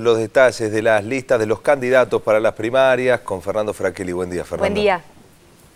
Los detalles de las listas de los candidatos para las primarias con Fernando Fraquelli. Buen día, Fernando. Buen día.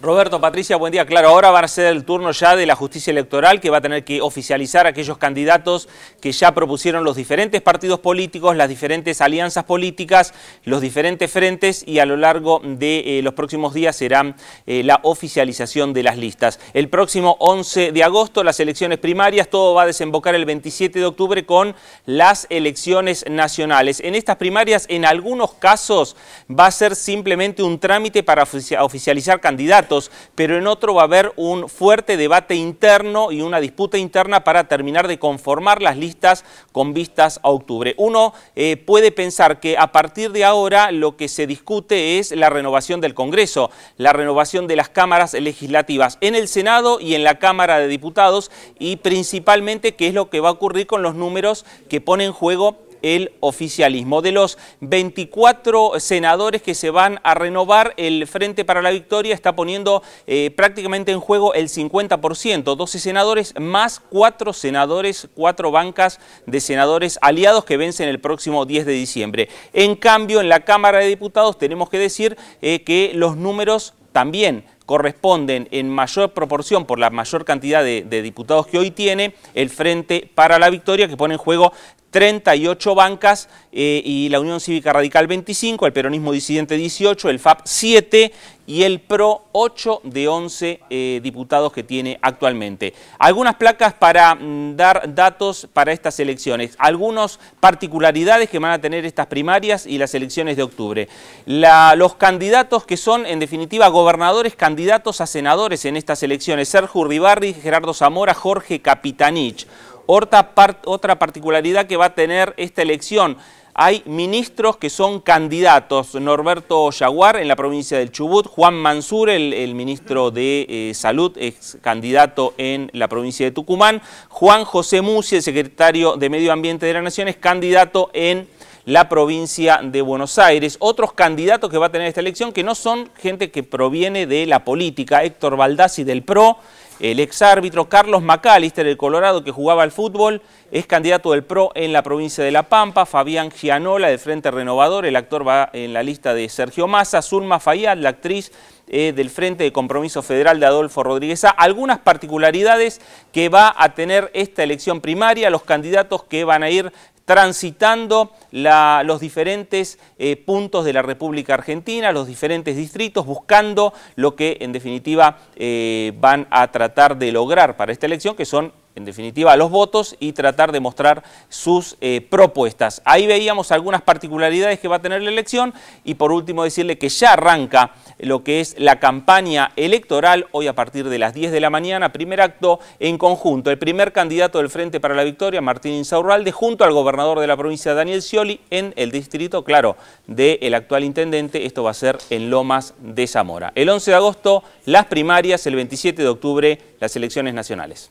Roberto, Patricia, buen día. Claro, ahora va a ser el turno ya de la justicia electoral que va a tener que oficializar aquellos candidatos que ya propusieron los diferentes partidos políticos, las diferentes alianzas políticas, los diferentes frentes y a lo largo de eh, los próximos días será eh, la oficialización de las listas. El próximo 11 de agosto las elecciones primarias, todo va a desembocar el 27 de octubre con las elecciones nacionales. En estas primarias en algunos casos va a ser simplemente un trámite para oficializar candidatos pero en otro va a haber un fuerte debate interno y una disputa interna para terminar de conformar las listas con vistas a octubre. Uno eh, puede pensar que a partir de ahora lo que se discute es la renovación del Congreso, la renovación de las cámaras legislativas en el Senado y en la Cámara de Diputados y principalmente qué es lo que va a ocurrir con los números que pone en juego el oficialismo. De los 24 senadores que se van a renovar, el Frente para la Victoria está poniendo eh, prácticamente en juego el 50%, 12 senadores más 4 senadores, 4 bancas de senadores aliados que vencen el próximo 10 de diciembre. En cambio, en la Cámara de Diputados tenemos que decir eh, que los números también corresponden en mayor proporción por la mayor cantidad de, diputados que hoy tiene el Frente para la Victoria, que pone en juego 38 bancas eh, y la Unión Cívica Radical 25, el Peronismo Disidente 18, el FAP 7 y el PRO 8 de 11 eh, diputados que tiene actualmente. Algunas placas para mm, dar datos para estas elecciones, algunas particularidades que van a tener estas primarias y las elecciones de octubre. los candidatos que son, en definitiva, gobernadores, candidatos a senadores en estas elecciones, Sergio Urribarri, Gerardo Zamora, Jorge Capitanich. Otra, otra particularidad que va a tener esta elección, hay ministros que son candidatos, Norberto Yaguar en la provincia del Chubut, Juan Mansur, el, ministro de eh, Salud, ex candidato en la provincia de Tucumán, Juan José Musi, el secretario de Medio Ambiente de la Nación, es candidato en la provincia de Buenos Aires. Otros candidatos que va a tener esta elección que no son gente que proviene de la política. Héctor Baldassi del PRO, el exárbitro Carlos Macalister del Colorado que jugaba al fútbol, es candidato del PRO en la provincia de La Pampa, Fabián Gianola del Frente Renovador, el actor va en la lista de Sergio Massa, Zulma Fayad, la actriz eh, del Frente de Compromiso Federal de Adolfo Rodríguez Algunas particularidades que va a tener esta elección primaria, los candidatos que van a ir transitando los diferentes eh, puntos de la República Argentina, los diferentes distritos, buscando lo que en definitiva eh, van a tratar de lograr para esta elección, que son en definitiva, los votos y tratar de mostrar sus eh, propuestas. Ahí veíamos algunas particularidades que va a tener la elección y por último decirle que ya arranca lo que es la campaña electoral hoy a partir de las 10 de la mañana, primer acto en conjunto. El primer candidato del Frente para la Victoria, Martín Insaurralde, junto al gobernador de la provincia, Daniel Scioli, en el distrito, claro, del actual intendente, esto va a ser en Lomas de Zamora. El 11 de agosto las primarias, el 27 de octubre las elecciones nacionales.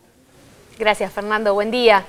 Gracias, Fernando. Buen día.